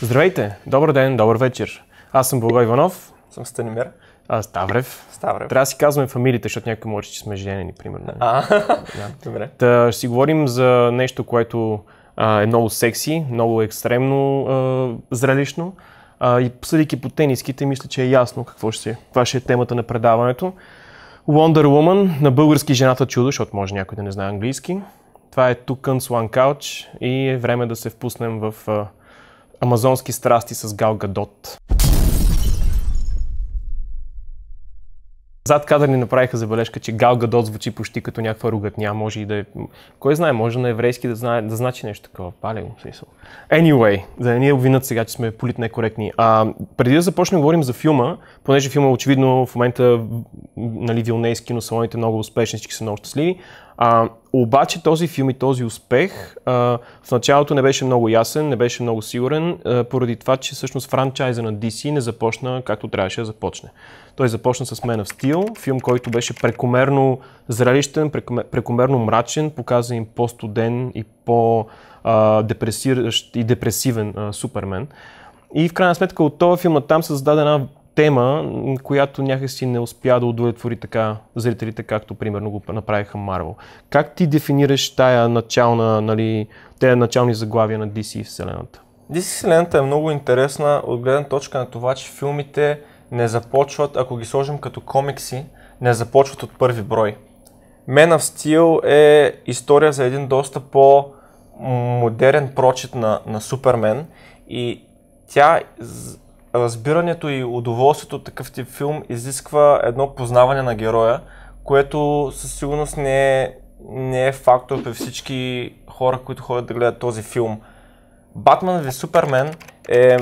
Здравейте! Добър ден, добър вечер. Аз съм Благой Иванов. Съм Станимир. А, Ставрев. Ставрев. Трябва да си казваме фамилите, защото някой може, че сме женени, примерно. А, да. добре. Та, ще си говорим за нещо, което а, е много секси, много екстремно а, зрелищно. А, и съдейки по тениските, мисля, че е ясно какво ще е. Това ще е темата на предаването. Wonder Woman на български жената чудо, защото може някой да не знае английски. Това е Тукън One Couch и е време да се впуснем в а, Амазонски страсти с Гал Гадот. Зад кадър ни направиха забележка, че Гал Гадот звучи почти като някаква ругатня. Може и да е... Кой знае, може на еврейски да, знае, да значи нещо такова. Пале го смисъл. Anyway, да не ни обвинат сега, че сме политнекоректни. А, преди да започнем да говорим за филма, понеже филма очевидно в момента нали, вилнейски, но салоните много успешни, всички са много щастливи. А, обаче този филм и този успех а, в началото не беше много ясен, не беше много сигурен, а, поради това, че всъщност франчайза на DC не започна както трябваше да започне. Той започна с Man of Steel, филм, който беше прекомерно зрелищен, прекомерно мрачен, показа им по-студен и по-депресиращ и депресивен а, Супермен. И в крайна сметка от този филм там се създаде една тема, която някакси не успя да удовлетвори така зрителите, както примерно го направиха Марвел. Как ти дефинираш тая начална, нали, те начални заглавия на DC вселената? DC вселената е много интересна от гледна точка на това, че филмите не започват, ако ги сложим като комикси, не започват от първи брой. Man of Steel е история за един доста по модерен прочит на, на Супермен и тя разбирането и удоволствието от такъв тип филм изисква едно познаване на героя, което със сигурност не е, не е фактор при всички хора, които ходят да гледат този филм. Батман ви Супермен е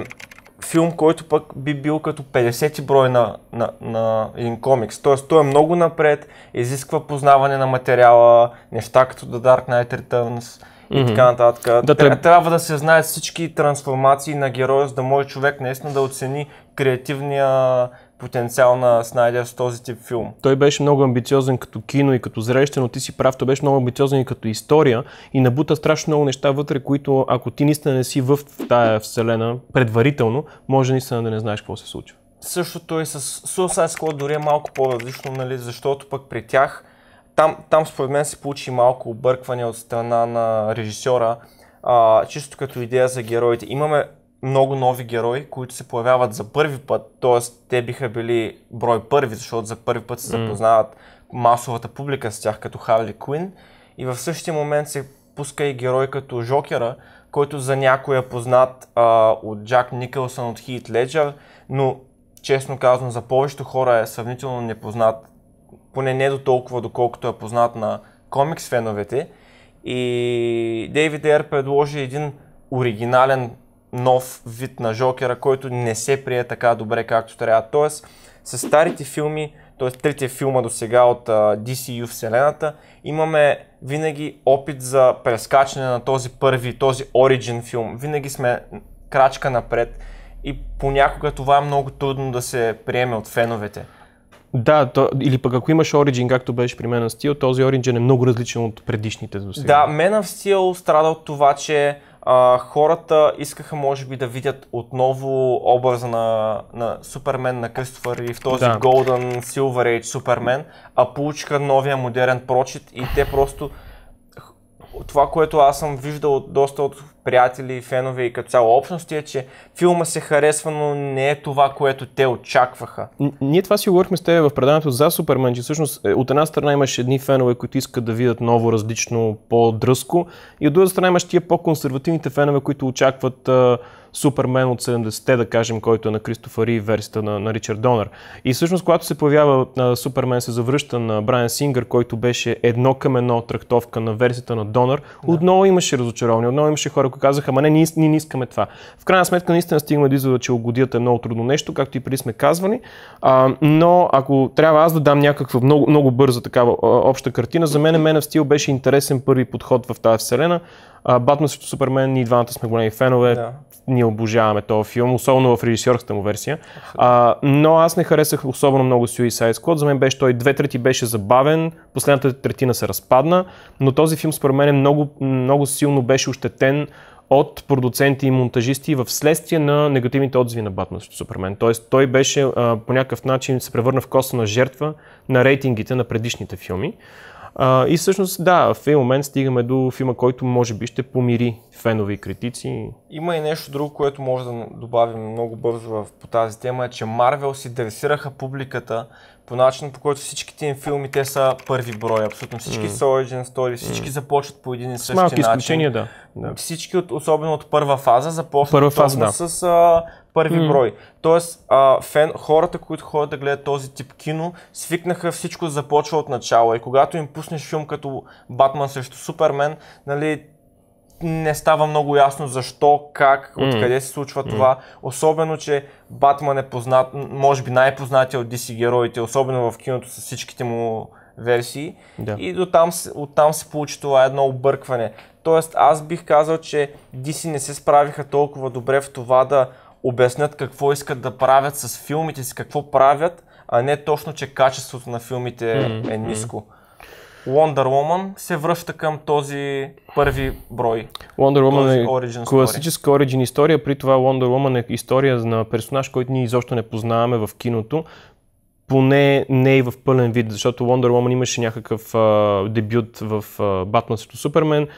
филм, който пък би бил като 50 брой на, на, на един комикс. Т.е. той е много напред, изисква познаване на материала, неща като The Dark Knight Returns, mm-hmm. и така нататък. Да, е, Тря, трябва да се знаят всички трансформации на героя, за да може човек наистина да оцени креативния потенциал на Снайдер с този тип филм. Той беше много амбициозен като кино и като зрелище, но ти си прав, той беше много амбициозен и като история и набута страшно много неща вътре, които ако ти наистина не си в тая вселена предварително, може наистина да не знаеш какво се случва. Същото и е с Suicide Squad дори е малко по-различно, нали, защото пък при тях там, там според мен се получи малко объркване от страна на режисьора, а, чисто като идея за героите. Имаме много нови герои, които се появяват за първи път, т.е. те биха били брой първи, защото за първи път се запознават масовата публика с тях като Харли Куин и в същия момент се пуска и герой като Жокера, който за някой е познат а, от Джак Никълсън от Хит Леджер, но честно казвам, за повечето хора е сравнително непознат поне не до толкова, доколкото е познат на комикс феновете. И Дейвид Ер предложи един оригинален нов вид на Жокера, който не се прие така добре както трябва. Тоест, с старите филми, т.е. третия филма до сега от DCU вселената, имаме винаги опит за прескачане на този първи, този оригин филм. Винаги сме крачка напред и понякога това е много трудно да се приеме от феновете. Да, то, или пък ако имаш Origin, както беше при Man of Steel, този Origin е много различен от предишните до сега. Да, Man of Steel страда от това, че а, хората искаха може би да видят отново образа на, на Супермен, на Кристофър и в този да. Golden Silver Age Супермен, а получиха новия модерен прочит и те просто това, което аз съм виждал от доста от приятели, фенове и като цяло общности е, че филма се харесва, но не е това, което те очакваха. Н- ние това си говорихме с теб в предаването за Супермен, че всъщност е, от една страна имаш едни фенове, които искат да видят ново, различно, по-дръско и от друга страна имаш тия по-консервативните фенове, които очакват Супермен от 70-те, да кажем, който е на Кристофър Ри, версията на, на Ричард Донър. И всъщност, когато се появява а, Супермен, се завръща на Брайан Сингър, който беше едно към едно трактовка на версията на Донър, да. отново имаше разочаровани, отново имаше хора, които казаха, ама не, ние, ние не искаме това. В крайна сметка, наистина стигаме до извода, че угодията е много трудно нещо, както и преди сме казвали. А, но ако трябва аз да дам някаква много, много бърза такава а, обща картина, за мен мен в стил беше интересен първи подход в тази вселена. Батман срещу Супермен, ние двамата сме големи фенове, да. ние обожаваме този филм, особено в режисьорската му версия. А, но аз не харесах особено много Suicide Squad, за мен беше той две трети беше забавен, последната третина се разпадна, но този филм според мен е много, много силно беше ощетен от продуценти и монтажисти в следствие на негативните отзиви на Батман срещу Супермен. Тоест той беше а, по някакъв начин се превърна в косвена жертва на рейтингите на предишните филми. А, и всъщност, да, в един момент стигаме до филма, който може би ще помири фенови и критици. Има и нещо друго, което може да добавим много бързо в, по тази тема, е, че Марвел си дресираха публиката по начина по който всичките им филми, те са първи брой, абсолютно всички mm. са origin story, всички mm. започват по един и същи Малки начин. изключения, да. да. Всички, от, особено от първа фаза, започват първа фаза, да. с а, първи mm. брой. Тоест, а, фен, хората, които ходят да гледат този тип кино, свикнаха всичко да започва от начало. И когато им пуснеш филм като Батман срещу Супермен, нали, не става много ясно защо, как, mm. откъде се случва mm. това. Особено, че Батман е познат, може би най-познатия от DC героите, особено в киното с всичките му версии. Да. И до там, оттам се получи това едно объркване. Тоест, аз бих казал, че DC не се справиха толкова добре в това да обяснят какво искат да правят с филмите си, какво правят, а не точно, че качеството на филмите mm е ниско. mm Wonder Woman се връща към този първи брой. Wonder Woman е origin класическа Origin история, при това Wonder Woman е история на персонаж, който ние изобщо не познаваме в киното, поне не и в пълен вид, защото Wonder Woman имаше някакъв а, дебют в а, Batman срещу Супермен,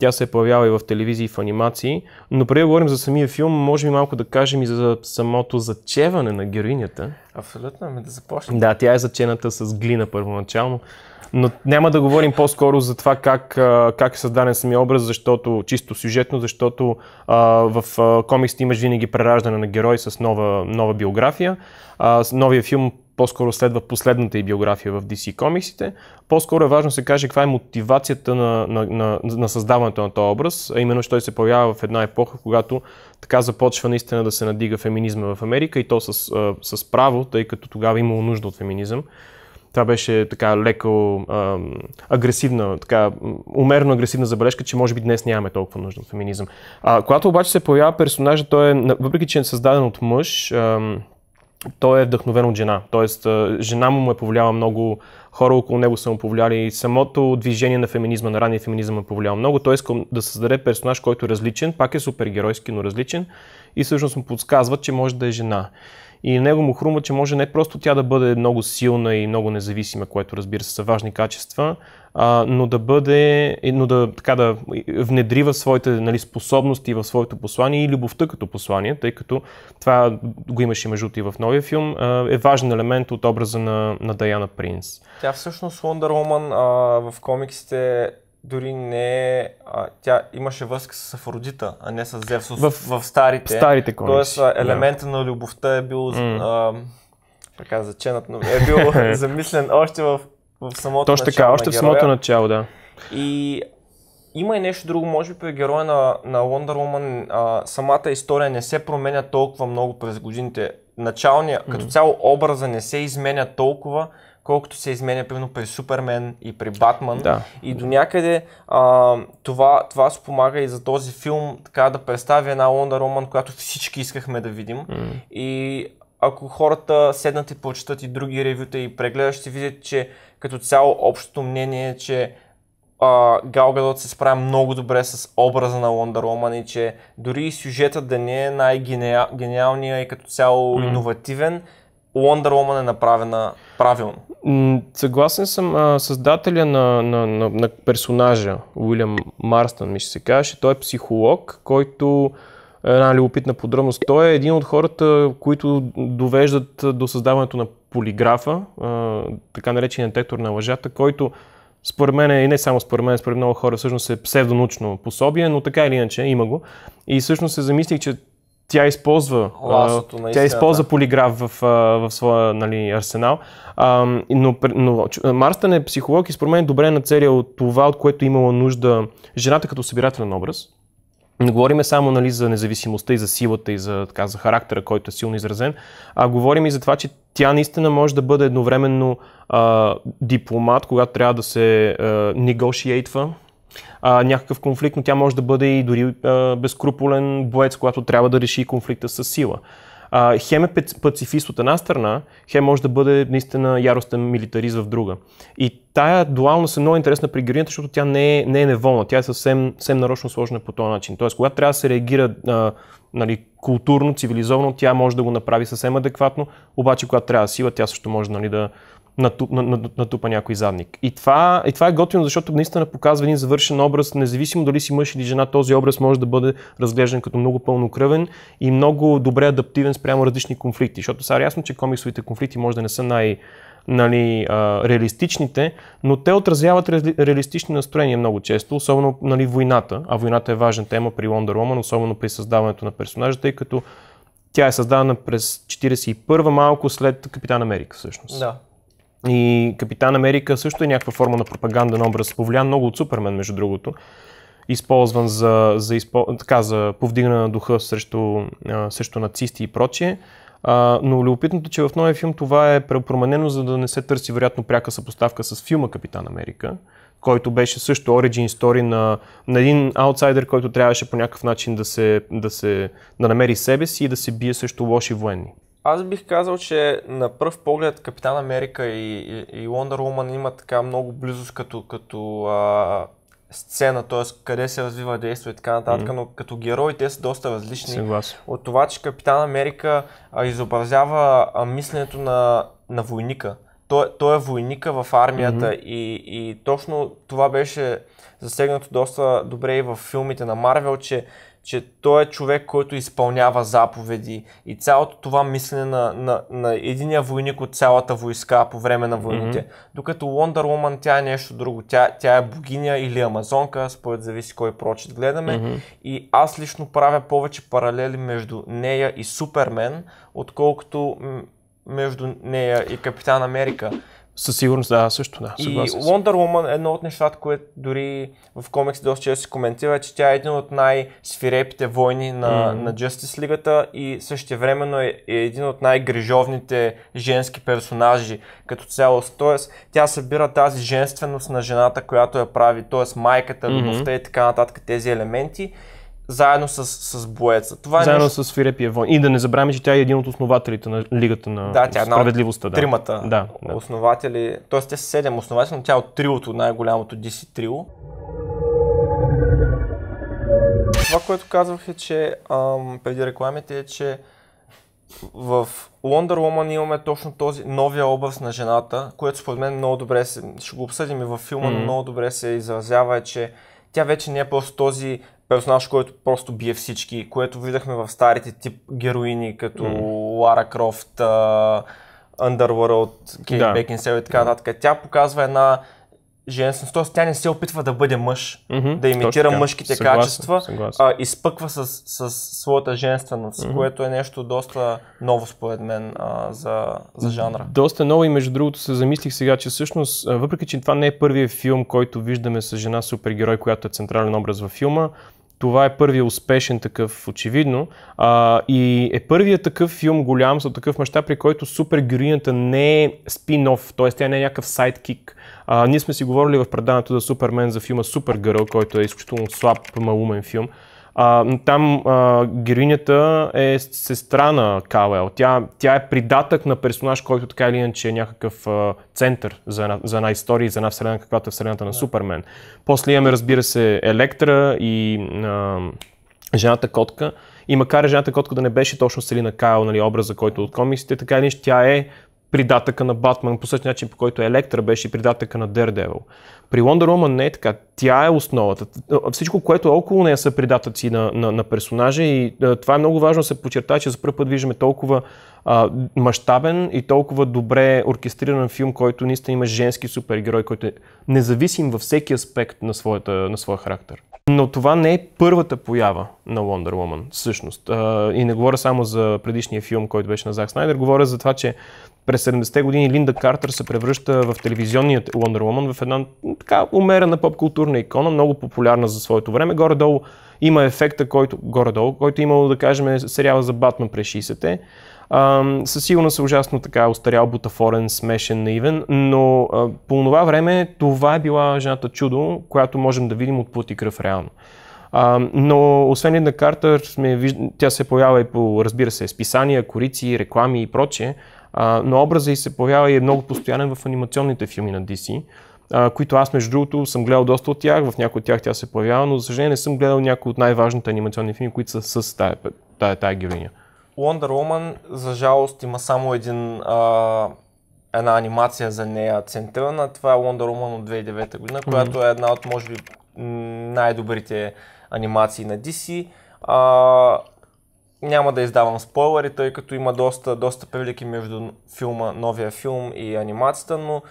тя се е появяла и в телевизии, и в анимации. Но преди да говорим за самия филм, може би малко да кажем и за самото зачеване на героинята. Абсолютно, ами да започнем. Да, тя е зачената с глина първоначално. Но няма да говорим по-скоро за това как, как е създаден самия образ, защото чисто сюжетно, защото а, в комиксите имаш винаги прераждане на герой с нова, нова биография. А, новия филм по-скоро следва последната и биография в DC комиксите. По-скоро е важно да се каже каква е мотивацията на, на, на, на създаването на този образ, а именно, що той се появява в една епоха, когато така започва наистина да се надига феминизма в Америка и то с, с право, тъй като тогава имало нужда от феминизъм. Това беше така леко а, агресивна, така умерно агресивна забележка, че може би днес нямаме толкова нужда от феминизъм. А, когато обаче се появява персонажа, той е, въпреки че е създаден от мъж, а, той е вдъхновен от жена. Тоест, жена му му е повлияла много, хора около него са му повлияли, самото движение на феминизма, на ранния феминизъм е повлияло много. Той иска да създаде персонаж, който е различен, пак е супергеройски, но различен и всъщност му подсказва, че може да е жена. И на него му хрумва, че може не просто тя да бъде много силна и много независима, което разбира се са важни качества, а, но да бъде, но да, така да внедрива своите нали, способности, в своето послание и любовта като послание, тъй като това го имаше между и в новия филм, а, е важен елемент от образа на, на Даяна Принц. Тя всъщност Wonder Woman а, в комиксите дори не е... тя имаше връзка с Афродита, а не с Зевс в, в старите. В старите комикси. Тоест елемента yeah. на любовта е бил... Mm. А, така заченат, но е бил замислен още в, в самото Точно начало така, още в самото начало, да. И има и нещо друго, може би при героя на, на Wonder Woman а, самата история не се променя толкова много през годините. Началния, mm. като цяло образа не се изменя толкова, колкото се изменя примерно при Супермен и при Батман. Да. И до някъде а, това, това спомага и за този филм така да представи една Лонда Роман, която всички искахме да видим. Mm. И ако хората седнат и прочитат и други ревюта и прегледат, ще видят, че като цяло общото мнение е, че Галгадот се справя много добре с образа на Лонда Роман, и че дори и сюжетът да не е най-гениалния и като цяло mm. иновативен, Wonder Woman е направена правилно. Съгласен съм. А, създателя на, на, на, на персонажа, Уилям Марстън, ми ще се каже, той е психолог, който е една любопитна подробност. Той е един от хората, които довеждат до създаването на полиграфа, а, така наречения детектор на лъжата, който според мен, е, и не само според мен, според много хора, всъщност е псевдонучно пособие, но така или иначе има го. И всъщност се замислих, че тя използва, Ласото, тя използва полиграф в, в своя нали, арсенал. А, но, но Марстън е психолог и според мен е добре на целия от това, от което е имала нужда жената като събирателен образ. Не говориме само нали, за независимостта и за силата и за, така, за характера, който е силно изразен, а говорим и за това, че тя наистина може да бъде едновременно а, дипломат, когато трябва да се негошиейтва, а, някакъв конфликт, но тя може да бъде и дори а, безкруполен боец, когато трябва да реши конфликта с сила. А, хем е пацифист от една страна, хем може да бъде наистина яростен милитарист в друга. И тая дуалност е много интересна при героинята, защото тя не е, не е неволна, тя е съвсем, съвсем нарочно сложена по този начин. Тоест, когато трябва да се реагира а, нали, културно, цивилизовано, тя може да го направи съвсем адекватно, обаче когато трябва сила, тя също може нали, да, натуп, натупа някой задник. И това, и това е готино, защото наистина показва един завършен образ, независимо дали си мъж или жена, този образ може да бъде разглеждан като много пълнокръвен и много добре адаптивен спрямо различни конфликти. Защото са е ясно, че комиксовите конфликти може да не са най- нали, а, реалистичните, но те отразяват ре, реалистични настроения много често, особено нали, войната, а войната е важна тема при Wonder Woman, особено при създаването на персонажа, тъй като тя е създадена през 41-а, малко след Капитан Америка всъщност. Да, и Капитан Америка също е някаква форма на пропаганден образ, повлиян много от Супермен, между другото. Използван за, за, изпо... така, за повдигане на духа срещу, а, срещу нацисти и прочие. А, но любопитното, че в новия филм това е преопроменено, за да не се търси вероятно пряка съпоставка с филма Капитан Америка, който беше също origin story на, на един аутсайдер, който трябваше по някакъв начин да, се, да, се, да намери себе си и да се бие срещу лоши военни. Аз бих казал, че на пръв поглед Капитан Америка и, и, и Wonder Woman имат така много близост като, като а, сцена, т.е. къде се развива действо и така нататък, mm-hmm. но като герои те са доста различни. Съгласен. От това, че Капитан Америка а, изобразява а, мисленето на, на войника. Той, той е войника в армията mm-hmm. и, и точно това беше засегнато доста добре и в филмите на Марвел, че че той е човек, който изпълнява заповеди и цялото това мислене на, на, на единия войник от цялата войска по време на войните. Mm-hmm. Докато Wonder Woman тя е нещо друго. Тя, тя е богиня или амазонка, според зависи кой прочит гледаме. Mm-hmm. И аз лично правя повече паралели между нея и Супермен, отколкото между нея и Капитан Америка. Със сигурност, да, също да. И Wonder Woman е едно от нещата, което дори в комикс доста често се коментира, че тя е един от най-свирепите войни на, mm-hmm. на Justice Лигата и същевременно е, е един от най-грижовните женски персонажи като цяло. Тоест, тя събира тази женственост на жената, която я прави, т.е. майката, любовта mm-hmm. и така нататък, тези елементи заедно с, с боеца. Това е заедно нещо... с Филип Евон. И да не забравяме, че тя е един от основателите на Лигата на да, тя е справедливостта. да, тримата да, да. основатели, Тоест те са седем основатели, но тя е от триото, най-голямото DC трио. Това, което казвах е, че ам, преди рекламите е, че в Wonder Woman имаме точно този новия образ на жената, което според мен много добре се, ще го обсъдим и във филма, mm-hmm. но много добре се изразява, е, че тя вече не е просто този персонаж, който просто бие всички, което видяхме в старите тип героини, като mm. Лара Крофт, Underworld, Кейт Бекинсел и така нататък. Тя показва една женственост, т.е. тя не се опитва да бъде мъж, mm-hmm, да имитира мъжките съгласен, качества, съгласен. а изпъква с, с своята женственост, mm-hmm. което е нещо доста ново според мен а, за, за жанра. Доста ново и между другото се замислих сега, че всъщност, въпреки че това не е първият филм, който виждаме с жена супергерой, която е централен образ във филма, това е първият успешен такъв, очевидно. А, и е първият такъв филм голям, с такъв мащаб, при който супергероинята не е спин-оф, т.е. тя не е някакъв сайдкик. А, ние сме си говорили в предаването за Супермен, за филма Супергърл, който е изключително слаб, малумен филм. А, там а, героинята е сестра на Кауел. Тя, тя е придатък на персонаж, който така или иначе е някакъв а, център за една, за една история и за една вселена, каквато е вселената на да. Супермен. После имаме, разбира се, Електра и а, жената котка. И макар жената котка да не беше точно Селина Кайл, нали, образа, който е от комиксите, така или иначе тя е придатъка на Батман, по същия начин, по който Електра беше придатъка на Daredevil. При Wonder Woman не е така. Тя е основата. Всичко, което е около нея са придатъци на, на, на персонажа и е, това е много важно да се подчерта, че за първ път виждаме толкова а, мащабен и толкова добре оркестриран филм, който наистина има женски супергерой, който е независим във всеки аспект на, своята, на своя характер. Но това не е първата поява на Wonder Woman, всъщност. И не говоря само за предишния филм, който беше на Зак Снайдер, говоря за това, че през 70-те години Линда Картер се превръща в телевизионният Wonder Woman в една така умерена поп-културна икона, много популярна за своето време. Горе-долу има ефекта, който, горе-долу, който е имало, да кажем, сериала за Батман през 60-те. със сигурност е ужасно така устарял, бутафорен, смешен, наивен, но а, по това време това е била жената чудо, която можем да видим от плът и кръв реално. Uh, но освен Линда Картер, тя се появява и по, разбира се, списания, корици, реклами и прочее но образа и се появява и е много постоянен в анимационните филми на DC, които аз между другото съм гледал доста от тях, в някои от тях тя се появява, но за съжаление не съм гледал някои от най-важните анимационни филми, които са с тая, тая, тая героиня. Wonder Woman, за жалост, има само един, а, една анимация за нея центрирана. Това е Wonder Woman от 2009 година, която mm-hmm. е една от, може би, най-добрите анимации на DC. А, няма да издавам спойлери, тъй като има доста, доста прилики между филма, новия филм и анимацията, но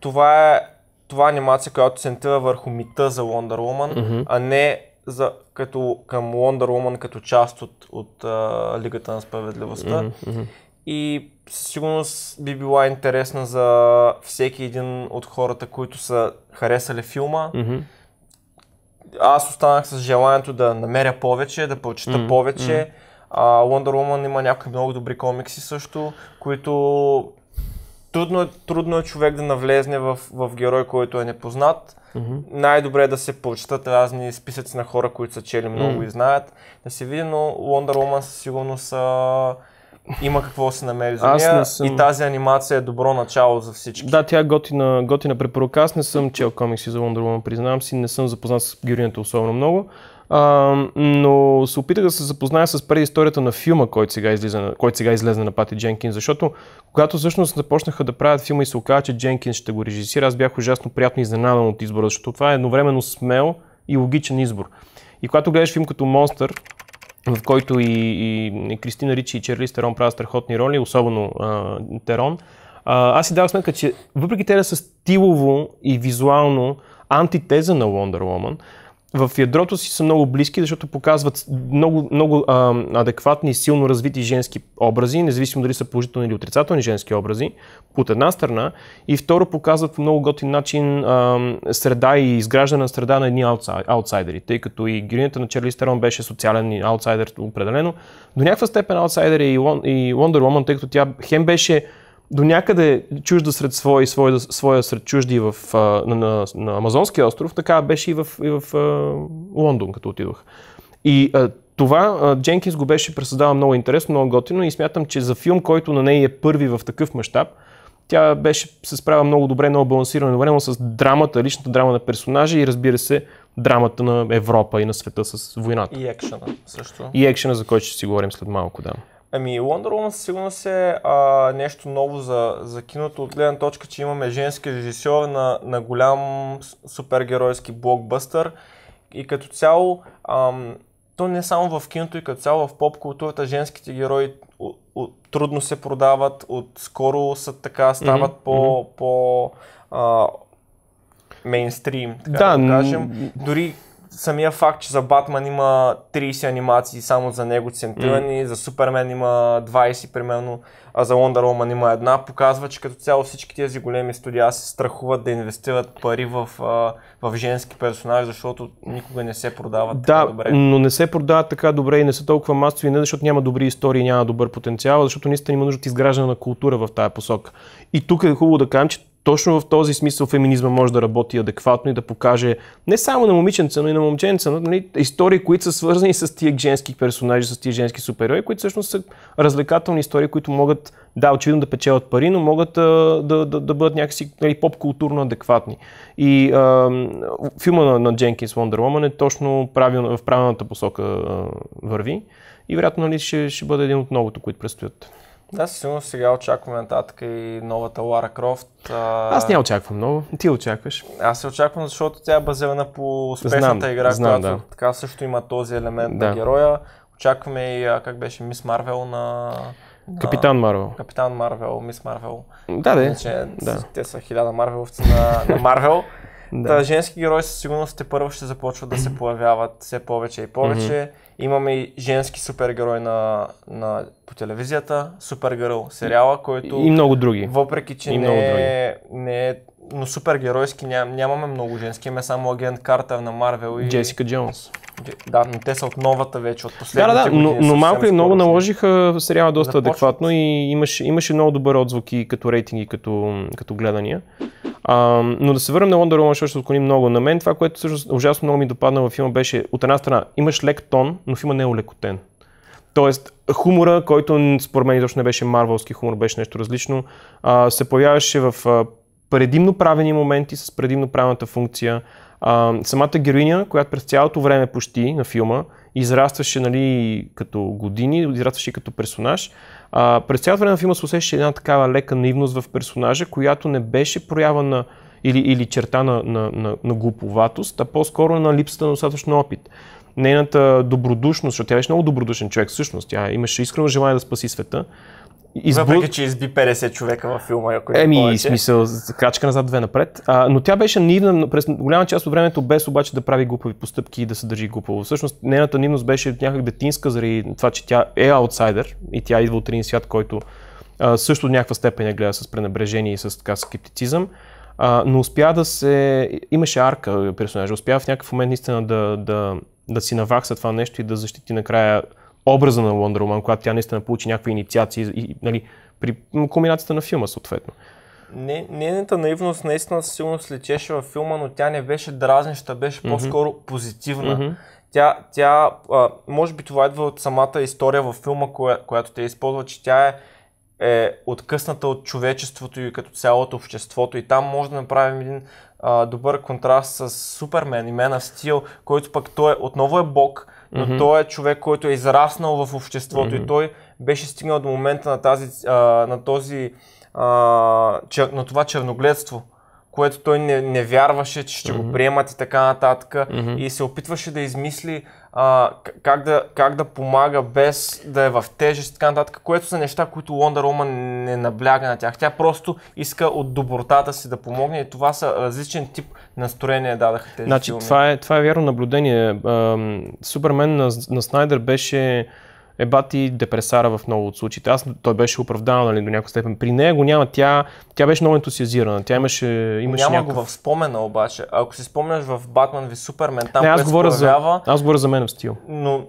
това е това е анимация, която центрира върху мита за Wonder Woman, mm-hmm. а не за, като, към Wonder Woman като част от, от а, Лигата на справедливостта. Mm-hmm. И със сигурност би била интересна за всеки един от хората, които са харесали филма. Mm-hmm аз останах с желанието да намеря повече, да прочита mm-hmm. повече. А, Wonder Woman има някои много добри комикси също, които трудно е, трудно е човек да навлезне в, в герой, който е непознат. Mm-hmm. Най-добре е да се прочитат разни списъци на хора, които са чели много mm-hmm. и знаят, да се види, но Wonder Woman със сигурност са... А има какво да се намери за нея съм... и тази анимация е добро начало за всички. Да, тя готина, готина препоръка. Аз не съм чел комикси за Wonder Woman, признавам си, не съм запознат с героинята особено много. Uh, но се опитах да се запозная с предисторията на филма, който сега, излиза, който сега излезе на Пати Дженкин, защото когато всъщност започнаха да правят филма и се оказа, че Дженкин ще го режисира, аз бях ужасно приятно изненадан от избора, защото това е едновременно смел и логичен избор. И когато гледаш филм като Монстър, в който и, и, и Кристина Ричи и Черлис Терон правят страхотни роли, особено а, Терон. А, аз си давам сметка, че въпреки те да са стилово и визуално антитеза на Wonder Woman, в ядрото си са много близки, защото показват много, много а, адекватни и силно развити женски образи, независимо дали са положителни или отрицателни женски образи, от една страна, и второ показват по много готин начин а, среда и изграждана среда на едни аутсайдери, тъй като и героинята на Черли Стерон беше социален аутсайдер определено. До някаква степен аутсайдер е и Wonder Woman, тъй като тя хем беше до някъде чужда сред свои, своя, своя сред чужди в, а, на, на, на Амазонския остров, така беше и в, и в а, Лондон, като отидох. И а, това Дженкинс го беше пресъздава много интересно, много готино и смятам, че за филм, който на нея е първи в такъв мащаб, тя беше се справя много добре, много балансирано време с драмата, личната драма на персонажа и разбира се, драмата на Европа и на света с войната. И екшена също. И екшена, за който ще си говорим след малко, да. Ами Wonder Woman със сигурност е а, нещо ново за, за киното, от гледна точка, че имаме женски режисьор на, на голям супергеройски блокбъстър и като цяло, ам, то не само в киното и като цяло в поп културата, женските герои у, у, трудно се продават, отскоро са така, стават mm-hmm. по, по а, мейнстрим, така да, да кажем. Дори самия факт, че за Батман има 30 анимации само за него центрирани, mm. за Супермен има 20 примерно, а за Wonder Woman има една, показва, че като цяло всички тези големи студия се страхуват да инвестират пари в, в женски персонажи, защото никога не се продават да, така добре. но не се продават така добре и не са толкова масови, не защото няма добри истории, няма добър потенциал, защото наистина има нужда от изграждане на култура в тази посока. И тук е хубаво да кажем, че точно в този смисъл феминизма може да работи адекватно и да покаже не само на момиченца, но и на момченца, но, нали, истории, които са свързани с тия женски персонажи, с тия женски суперои, които всъщност са развлекателни истории, които могат, да, очевидно да печелят пари, но могат а, да, да, да бъдат някакси нали, поп-културно адекватни. И а, филма на, на Дженкинс Wonder Woman е точно правилно, в правилната посока а, върви и вероятно нали, ще, ще бъде един от многото, които предстоят. Да, със сигурност сега очакваме нататък и новата Лара Крофт. А... Аз не очаквам много. Ти очакваш. Аз се очаквам, защото тя е базирана по успешната знам, игра, знам, която да. така също има този елемент да. на героя. Очакваме и, как беше, Мис Марвел на... Капитан Марвел. Капитан Марвел, Мис Марвел. Да, да. Иначе, да. Те са хиляда Марвеловци на, на Марвел. да. Та, женски герои със сигурност те първо ще започват да се появяват все повече и повече. Mm-hmm Имаме и женски супергерой на, на, по телевизията, Супергърл сериала, който... И много други. Въпреки, че не, много други. Е, не е... Но супергеройски ням, нямаме много женски, имаме само агент Карта на Марвел и... Джесика Джонс. Да, но те са от новата вече, от последните Да, да, години, но, но малко и много наложиха сериала доста адекватно и имаше, имаше много добър отзвук и като рейтинги, като, като гледания. А, но да се върнем на Wonder Woman, защото ще отклоним много. На мен това, което всъщност ужасно много ми допадна във филма беше, от една страна, имаш лек тон, но филма не е улекотен. Тоест, хумора, който според мен изобщо не беше марвелски хумор, беше нещо различно, а, се появяваше в а, предимно правени моменти с предимно правената функция. А, самата героиня, която през цялото време почти на филма израстваше нали, като години, израстваше като персонаж. А, през цялото време на филма се усещаше една такава лека наивност в персонажа, която не беше проява на или, или черта на, на, на, на глуповатост, а по-скоро на липсата на достатъчно опит. Нейната добродушност, защото тя беше много добродушен човек всъщност, тя имаше искрено желание да спаси света, Избу... Въпреки, че изби 50 човека във филма, ако Еми, повече. смисъл, крачка назад, две напред. А, но тя беше нивна през голяма част от времето, без обаче да прави глупави постъпки и да се държи глупаво. Всъщност, нейната нивност беше някак детинска, заради това, че тя е аутсайдер и тя идва от един свят, който а, също до някаква степен я гледа с пренебрежение и с така скептицизъм. А, но успя да се... Имаше арка персонажа, успя в някакъв момент наистина да, да, да, да си навакса това нещо и да защити накрая образа на Wonder Woman, когато тя наистина получи някаква инициация и, нали, при комбинацията на филма съответно. Не, нейната наивност наистина силно слечеше във филма, но тя не беше дразнища, беше mm-hmm. по-скоро позитивна. Mm-hmm. Тя, тя а, може би това идва от самата история във филма, коя, която те използва, че тя е, е откъсната от човечеството и като цялото обществото. И там може да направим един а, добър контраст с Супермен и Мена Стил, който пък той е, отново е бог, но mm-hmm. той е човек, който е израснал в обществото mm-hmm. и той беше стигнал до момента на, тази, а, на, този, а, чер, на това черногледство, което той не, не вярваше, че ще mm-hmm. го приемат и така нататък. Mm-hmm. И се опитваше да измисли а, как, да, как да помага без да е в тежест и така нататък, което са неща, които Wonder Woman не набляга на тях. Тя просто иска от добротата си да помогне и това са различен тип настроение дадаха тези значи, филми. Това е, това е вярно наблюдение. Супермен на, на Снайдер беше е бати депресара в много от случаите. Аз, той беше оправдан нали, до някаква степен. При нея го няма. Тя, тя беше много ентусиазирана. Тя имаше, имаше няма някакъв... го в спомена обаче. Ако си спомняш в Батман ви Супермен, там не, аз говоря, се появява, за, аз говоря за мен в стил. Но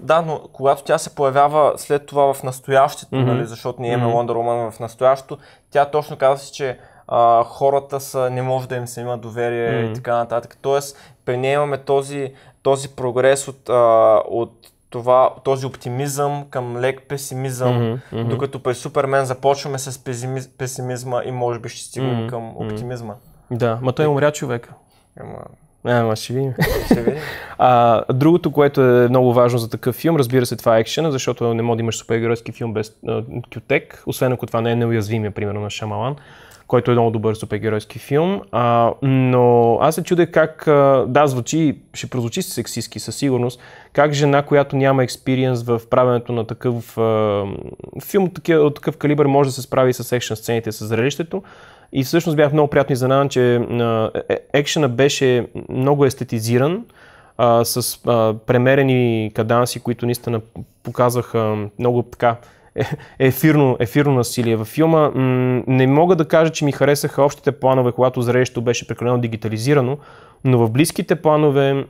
да, но когато тя се появява след това в настоящето, mm-hmm. нали, защото ние имаме mm-hmm. Wonder Woman в настоящето, тя точно казва си, че а, хората са, не може да им се има доверие mm-hmm. и така нататък. Тоест, при нея имаме този, този прогрес от, а, от това, този оптимизъм към лек песимизъм, mm-hmm, mm-hmm. докато при Супермен започваме с песимиз, песимизма и може би ще стигнем mm-hmm, към оптимизма. Да, ма той е умря човека. Ама... Ама ще видим. а, другото, което е много важно за такъв филм, разбира се, това е екшена, защото не може да имаш супергеройски филм без а, кютек, освен ако това не е неуязвимия, примерно, на Шамалан който е много добър супергеройски филм. А, но аз се чудех как, да, звучи, ще прозвучи сексистски със сигурност, как жена, която няма експириенс в правенето на такъв а, филм от такъв, калибър, може да се справи с екшен сцените, с зрелището. И всъщност бях много приятно изненадан, че а, е, екшена беше много естетизиран, а, с а, премерени каданси, които наистина показваха много така е ефирно, ефирно насилие във филма. Не мога да кажа, че ми харесаха общите планове, когато зрелището беше прекалено дигитализирано, но в близките планове,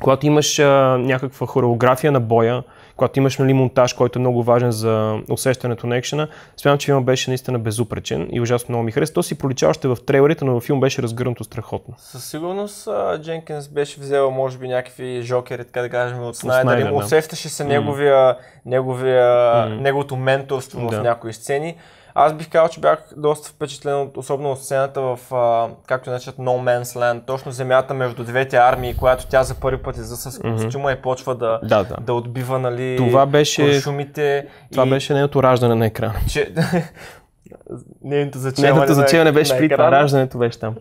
когато имаш някаква хореография на боя, когато имаш нали, монтаж, който е много важен за усещането на екшена, смятам, че филмът беше наистина безупречен и ужасно много ми хареса. То си проличава още в трейлерите, но във филм беше разгърнато страхотно. Със сигурност Дженкинс беше взел може би, някакви жокери, така да кажем, от Снайдер. Снайдер да. Усещаше се неговия, неговия, mm. неговото менторство mm. в някои сцени. Аз бих казал, че бях доста впечатлен, от, особено от сцената в, а, както наричат, No Man's Land, точно земята между двете армии, която тя за първи път излиза с костюма mm-hmm. и почва да, да, да. да отбива нали, това беше, шумите. Това и... беше нейното раждане на екрана. Че... Нейното зачеване, Нейното зачеване беше при това, раждането беше там.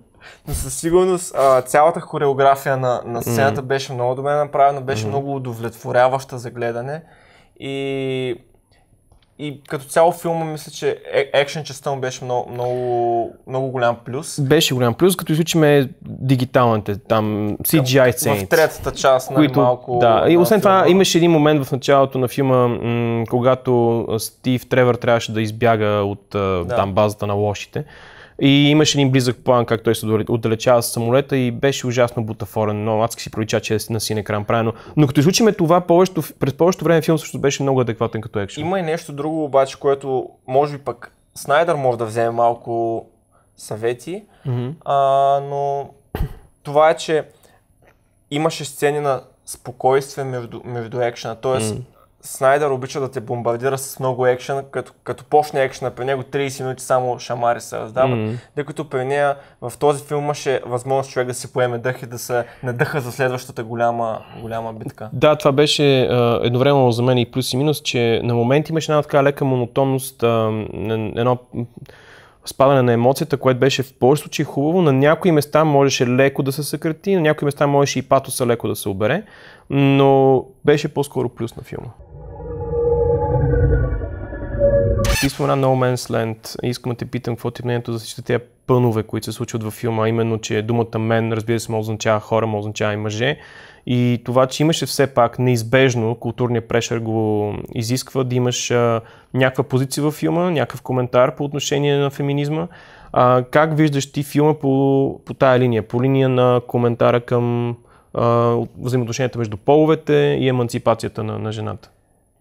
Но със сигурност а, цялата хореография на, на сцената mm. беше много добре направена, беше mm. много удовлетворяваща за гледане и и като цяло филма мисля, че е, екшен частта му беше много, много, много голям плюс. Беше голям плюс, като изучиме дигиталните там CGI сцени. В третата част на нали, които, малко... Да, и освен това имаше един момент в началото на филма, м- когато Стив Тревър трябваше да избяга от да. там базата на лошите. И имаше един близък план, как той се отдалечава с самолета и беше ужасно бутафорен, но адски си пролича, че е на син екран правено. Но като изучиме това, повечето, през повечето време филм също беше много адекватен като екшен. Има и нещо друго обаче, което може би пък Снайдър може да вземе малко съвети, mm-hmm. а, но това е, че имаше сцени на спокойствие между, между екшена, т.е. Mm. Снайдер обича да те бомбардира с много екшен, като, като почне екшена при него 30 минути само шамари се раздават, mm-hmm. Декато при нея в този филм имаше възможност човек да си поеме дъх и да се надъха за следващата голяма, голяма битка. Да, това беше а, едновременно за мен и плюс и минус, че на момент имаше една така лека монотонност, а, едно спадане на емоцията, което беше в повече случаи хубаво. На някои места можеше леко да се съкрати, на някои места можеше и патоса леко да се обере, но беше по-скоро плюс на филма. Ти спомена No Man's Land. Искам да те питам какво ти е мнението за всички тези пънове, които се случват във филма, именно, че думата мен, разбира се, може означава хора, може означава и мъже. И това, че имаше все пак неизбежно, културния прешър го изисква, да имаш а, някаква позиция във филма, някакъв коментар по отношение на феминизма. А, как виждаш ти филма по, по тая линия, по линия на коментара към а, взаимоотношенията между половете и емансипацията на, на жената?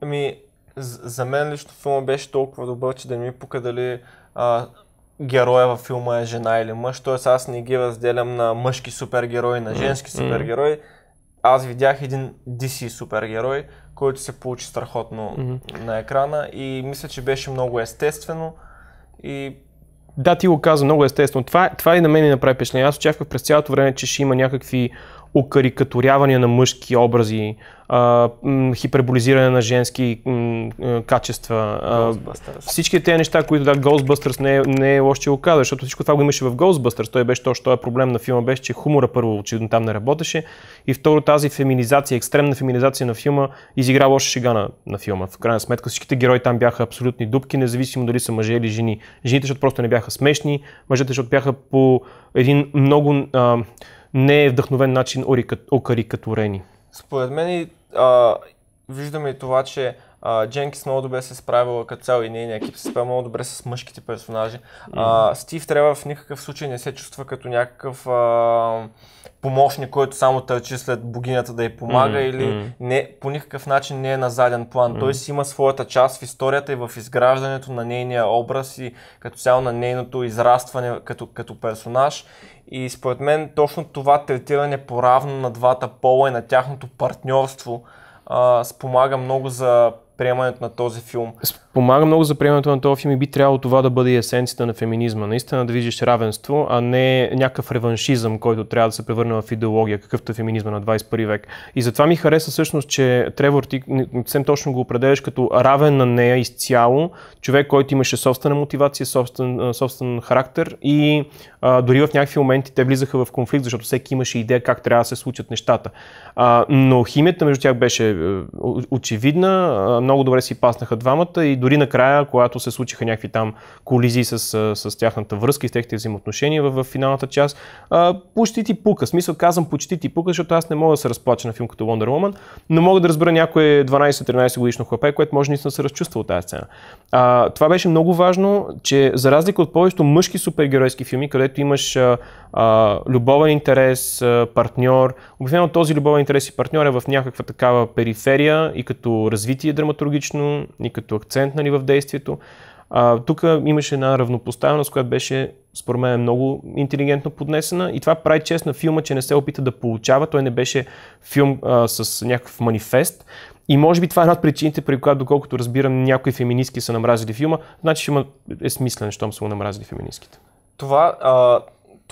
Ами, за мен лично филма беше толкова добър, че да не ми пука дали а, героя във филма е жена или мъж, т.е. аз не ги разделям на мъжки супергерои, на женски супергерои. Аз видях един DC супергерой, който се получи страхотно mm-hmm. на екрана и мисля, че беше много естествено и да, ти го каза много естествено. Това, това и на мен ми направи впечатление. Аз очаквах през цялото време, че ще има някакви окарикатуряване на мъжки образи, а, хиперболизиране на женски м, качества. А, всички тези неща, които да, Ghostbusters не е, не е го казва, защото всичко това го имаше в Ghostbusters. Той беше точно този проблем на филма, беше, че хумора първо очевидно там не работеше и второ тази феминизация, екстремна феминизация на филма изигра лоша шега на, на филма. В крайна сметка всичките герои там бяха абсолютни дубки, независимо дали са мъже или жени. Жените, защото просто не бяха смешни, мъжете, защото бяха по един много... А, не е вдъхновен начин окарикатурени. Според мен а, виждаме и това, че а, Дженкис много добре се е справила като цял и нейния екип се е справя много добре с мъжките персонажи. А, Стив трябва в никакъв случай не се чувства като някакъв а, помощник, който само търчи след богинята да й помага mm-hmm. или не, по никакъв начин не е на заден план. Mm-hmm. Той си има своята част в историята и в изграждането на нейния образ и като цяло на нейното израстване като, като персонаж. И според мен точно това третиране по-равно на двата пола и на тяхното партньорство а, спомага много за приемането на този филм. Помага много за приемането на този филм и би трябвало това да бъде и есенцията на феминизма. Наистина да виждаш равенство, а не някакъв реваншизъм, който трябва да се превърне в идеология, какъвто е феминизма на 21 век. И затова ми хареса всъщност, че Тревор ти съвсем точно го определяш като равен на нея изцяло, човек, който имаше собствена мотивация, собствен, собствен характер и а, дори в някакви моменти те влизаха в конфликт, защото всеки имаше идея как трябва да се случат нещата. А, но химията между тях беше очевидна, много добре си паснаха двамата и дори накрая, когато се случиха някакви там колизии с, с тяхната връзка и с техните взаимоотношения в, в финалната част, а, почти ти пука. Смисъл казвам почти ти пука, защото аз не мога да се разплача на филм като Wonder Woman, но мога да разбера някое 12-13 годишно хлапе, което може наистина да се разчувства от тази сцена. А, това беше много важно, че за разлика от повечето мъжки супергеройски филми, където имаш а, а, любовен интерес, а, партньор, обикновено този любовен интерес и партньор е в някаква такава периферия и като развитие драма драматургично, ни като акцент нали, в действието. А, тук имаше една равнопоставеност, която беше, според мен, много интелигентно поднесена и това прави чест на филма, че не се опита да получава. Той не беше филм а, с някакъв манифест. И може би това е една от причините, при която, доколкото разбирам, някои феминистки са намразили филма, значи има, е смислен, щом са го намразили феминистките. Това, а,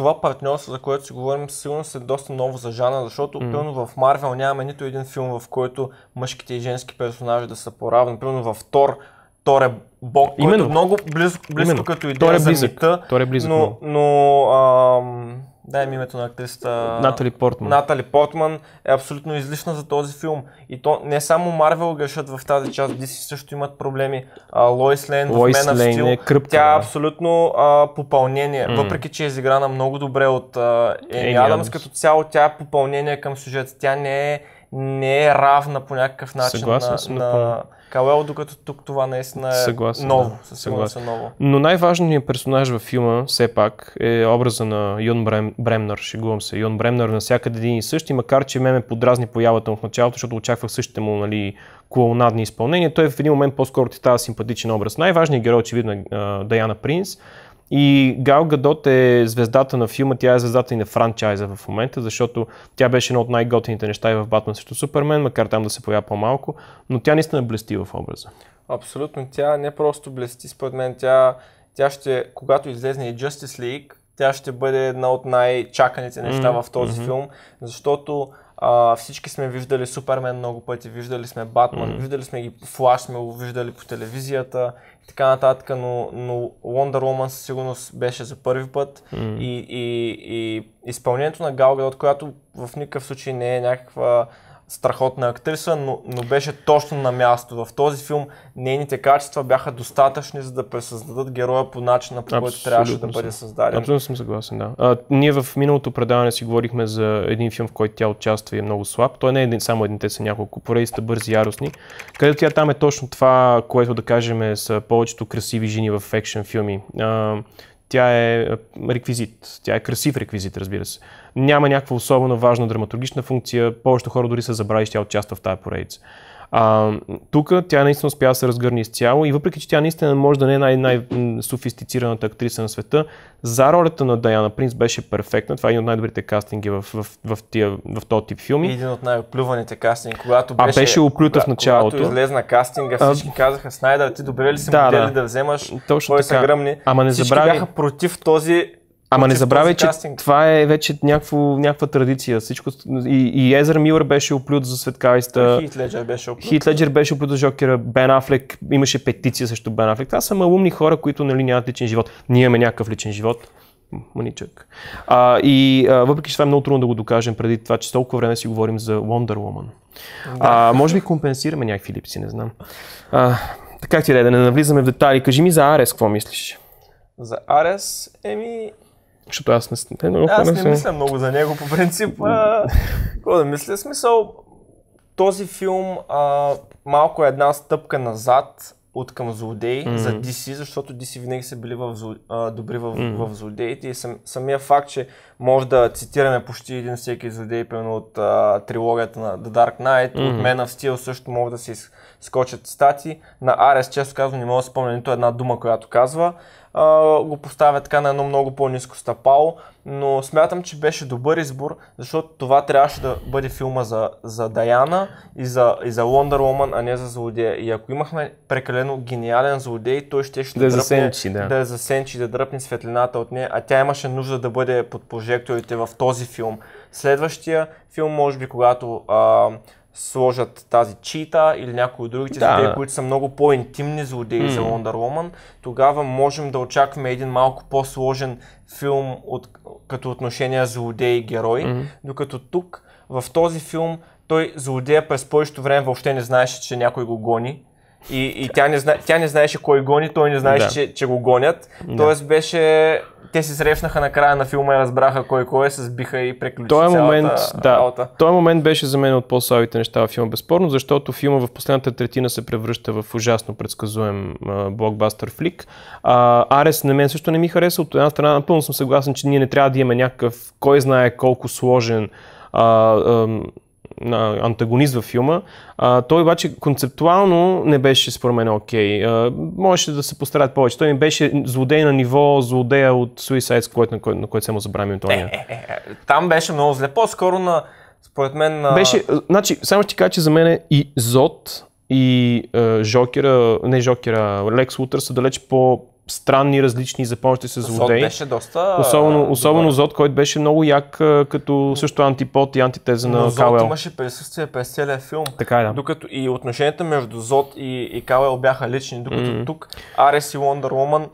това партньорство, за което си говорим, сигурно е доста ново за Жана, защото mm. примерно в Марвел нямаме нито един филм, в който мъжките и женски персонажи да са по-равни. Примерно в Тор, Тор е бог, който Именно. който е много близко, близко като идея Тор е близък. за мита, Тор е близък, но, но ам, дай ми името на актриста. Натали Портман. Натали Портман е абсолютно излишна за този филм. И то не само Марвел грешат в тази част, DC също имат проблеми. А, Лойс Лейн в Лойс Лейн Лейн е кръпка, тя е абсолютно а, попълнение. М-м. Въпреки, че е изиграна много добре от Ени Еми Адамс, като цяло тя е попълнение към сюжет. Тя не е, не е равна по някакъв начин Съгласен на, на, на Калел, докато тук това наистина е, е съгласен, ново. Да, със е съгласен. Е ново. Но най-важният персонаж във филма, все пак, е образа на Йон Брем, Бремнер, шегувам се. Юн Бремнер навсякъде един и същи, макар че меме подразни появата му в началото, защото очаквах същите му нали, клоунадни изпълнения. Той в един момент по-скоро ти става симпатичен образ. Най-важният герой, очевидно, е Даяна Принс. И Гал Гадот е звездата на филма, тя е звездата и на франчайза в момента, защото тя беше една от най-готините неща и в Батман срещу Супермен, макар там да се появя по-малко, но тя наистина блести в образа. Абсолютно, тя не просто блести, според мен тя, тя ще, когато излезне и Justice League, тя ще бъде една от най-чаканите неща mm-hmm. в този mm-hmm. филм, защото а, всички сме виждали Супермен много пъти, виждали сме Батман, mm-hmm. виждали сме ги Флаш, сме го виждали по телевизията и така нататък, но, но Wonder Woman със сигурност беше за първи път mm. и, и, и изпълнението на Галгадот, която в никакъв случай не е някаква страхотна актриса, но, но беше точно на място. В този филм нейните качества бяха достатъчни, за да пресъздадат героя по начина, по който трябваше да бъде създаден. Абсолютно съм съгласен, да. А, ние в миналото предаване си говорихме за един филм, в който тя участва и е много слаб. Той не е един, само един, те са няколко, поредиста бързи яростни, където тя там е точно това, което да кажем са повечето красиви жени в екшен филми. А, тя е, е реквизит. Тя е красив реквизит, разбира се. Няма някаква особена важна драматургична функция. Повечето хора дори са забрали, че тя участва в тази поредица тук тя наистина успя да се разгърни изцяло и въпреки, че тя наистина може да не е най- най-софистицираната актриса на света, за ролята на Даяна Принц беше перфектна. Това е един от най-добрите кастинги в, в, в, тия, в този тип филми. един от най-оплюваните кастинги, когато беше, а беше оплюта в началото. Когато излезна кастинга, всички а... казаха, Снайдър, ти добре ли си да, модели да, да вземаш, Точно кой са гръмни. Ама не всички забрави... бяха против този Ама не забравяй, че кастинг. това е вече някакво, някаква традиция. Всичко... И, и Езър Милър беше оплют за светкависта. Хит Леджер беше оплют. беше оплют за Жокера. Бен Афлек имаше петиция срещу Бен Афлек. Това са малумни хора, които нали, нямат личен живот. Ние имаме някакъв личен живот. Маничък. А, и а, въпреки, че това е много трудно да го докажем преди това, че толкова време си говорим за Wonder Woman. Да. А, може би компенсираме някакви липси, не знам. А, така ти да, е, да не навлизаме в детайли. Кажи ми за Арес, какво мислиш? За Арес, еми, защото аз не, съм. много Аз не мисля много за него по принцип. какво да мисля? Смисъл, този филм а, малко е една стъпка назад от към злодей mm-hmm. за DC, защото DC винаги са били в, а, добри в, mm-hmm. в злодеите и сам, самия факт, че може да цитираме почти един всеки злодей, примерно от а, трилогията на The Dark Knight, mm-hmm. от Man of Steel също може да се скочат стати. На Арес, често казвам, не мога да спомня нито една дума, която казва а, го поставя така на едно много по-низко стъпало, но смятам, че беше добър избор, защото това трябваше да бъде филма за, за Даяна и за, и за Wonder Woman, а не за злодея. И ако имахме прекалено гениален злодей, той ще, ще да, е дръпне, засенчи, да. да е засенчи, да дръпне светлината от нея, а тя имаше нужда да бъде под прожекторите в този филм. Следващия филм, може би, когато а, сложат тази Чита или някои от другите да. злодеи, които са много по-интимни злодеи mm. за Wonder Woman, тогава можем да очакваме един малко по-сложен филм от, като отношение злодеи и герой, mm. докато тук в този филм той злодея през повечето време въобще не знаеше, че някой го гони и, и тя, не зна... тя не знаеше кой гони, той не знаеше, да. че, че го гонят. Да. Тоест беше... Те се срещнаха на края на филма и разбраха кой кой е, се сбиха и преключи той е цялата момент, да, работа. Той е момент беше за мен от по-слабите неща в филма, безспорно, защото филма в последната третина се превръща в ужасно предсказуем а, блокбастър флик. А, Арес на мен също не ми хареса. От една страна напълно съм съгласен, че ние не трябва да имаме някакъв, кой знае колко сложен а, а, на антагонист във филма. А, той обаче концептуално не беше според мен окей. А, можеше да се постарат повече. Той ми беше злодей на ниво злодея от Suicide Squad, на, кой, на който се му забравим Антония. Е, е, е, е, там беше много зле. По-скоро на според мен... На... Беше, значи, само ще кажа, че за мен е и Зод, и е, Жокера, не Жокера, Лекс Лутър са далеч по странни, различни, запомнящи се злодеи. Зод беше доста... Особено, особено Зод, който беше много як, като също антипод и антитеза на Зод Кауел. имаше присъствие през целия филм. Така е, да. Докато и отношенията между Зод и, и Кауел бяха лични, докато mm. тук Арес и Wonder Woman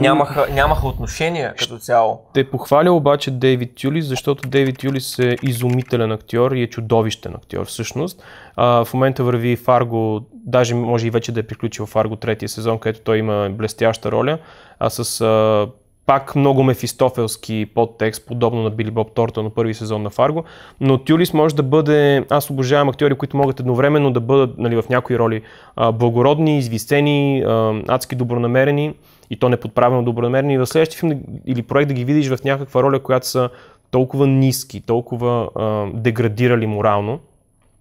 нямаха, нямаха отношения като цяло. Те похваля обаче Дейвид Юлис, защото Дейвид Юлис е изумителен актьор и е чудовищен актьор всъщност. А, в момента върви Фарго, даже може и вече да е приключил Фарго третия сезон, където той има блестяща роля, а с а, пак много мефистофелски подтекст, подобно на Били Боб Торта на първи сезон на Фарго. Но Тюлис може да бъде... Аз обожавам актьори, които могат едновременно да бъдат нали, в някои роли а, благородни, извисени, а, адски добронамерени и то не подправено добронамерено и в следващия филм или проект да ги видиш в някаква роля, която са толкова ниски, толкова а, деградирали морално,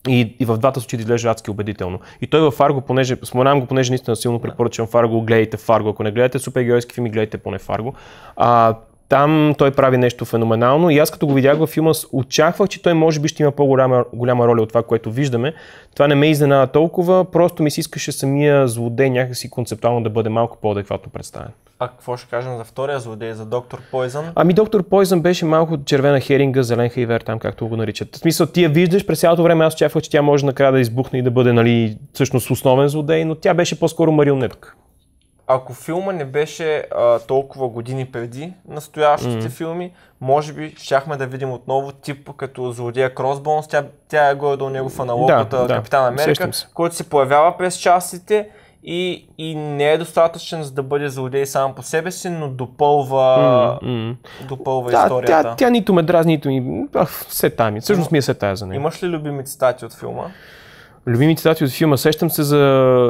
и, и в двата случая изглежда адски убедително. И той във Фарго, понеже, споменавам го, понеже наистина силно препоръчвам Фарго, гледайте Фарго. Ако не гледате супергеройски филми, гледайте поне Фарго. А, там той прави нещо феноменално и аз като го видях във филма, очаквах, че той може би ще има по-голяма голяма роля от това, което виждаме. Това не ме изненада толкова, просто ми се искаше самия злодей някакси концептуално да бъде малко по-адекватно представен. А какво ще кажем за втория злодей, за доктор Пойзън? Ами доктор Пойзън беше малко червена херинга, зелен хайвер, там както го наричат. В смисъл, ти я виждаш през цялото време, аз очаквах, че тя може накрая да избухне и да бъде, нали, всъщност основен злодей, но тя беше по-скоро марионетка ако филма не беше а, толкова години преди настоящите mm. филми, може би щяхме да видим отново тип като Злодея Кросбонс, тя, тя е горе до него в да, да. Капитан Америка, който се появява през частите и, и не е достатъчен за да бъде злодей сам по себе си, но допълва, mm, hmm допълва да, историята. Тя, тя нито ме дразни, нито ми... Все там. Всъщност ми е се тая за нея. Имаш ли любими цитати от филма? Любими цитати от филма. Сещам се за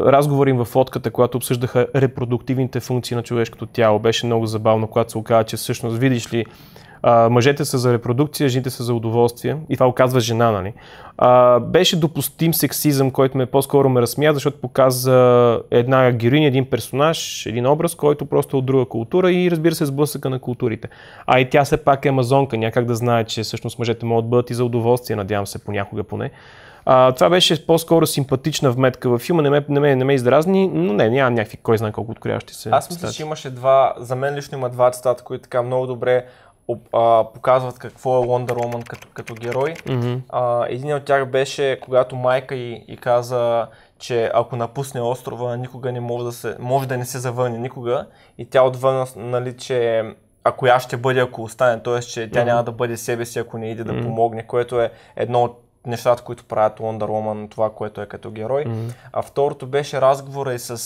разговори им в лодката, когато обсъждаха репродуктивните функции на човешкото тяло. Беше много забавно, когато се оказа, че всъщност, видиш ли, мъжете са за репродукция, жените са за удоволствие. И това оказва жена, нали? беше допустим сексизъм, който ме по-скоро ме разсмя, защото показа една героиня, един персонаж, един образ, който просто е от друга култура и разбира се сблъсъка на културите. А и тя все пак е амазонка, някак да знае, че всъщност мъжете могат да бъдат и за удоволствие, надявам се понякога поне. А, това беше по-скоро симпатична вметка във филма, не ме, не ме, не ме издразни, но не, няма някакви кой знае колко откорящи се. Аз мисля, че имаше два, за мен лично има два цитата, които така много добре а, показват какво е Wonder Woman като, като герой. Mm-hmm. А, един от тях беше, когато майка й, и каза, че ако напусне острова, никога не може да, се, може да не се завърне никога. И тя отвън, нали, че ако я ще бъде, ако остане, т.е. че тя mm-hmm. няма да бъде себе си, ако не иде да mm-hmm. помогне, което е едно от нещата, които правят Wonder Woman, това, което е като герой. Mm-hmm. А второто беше разговора и с, а,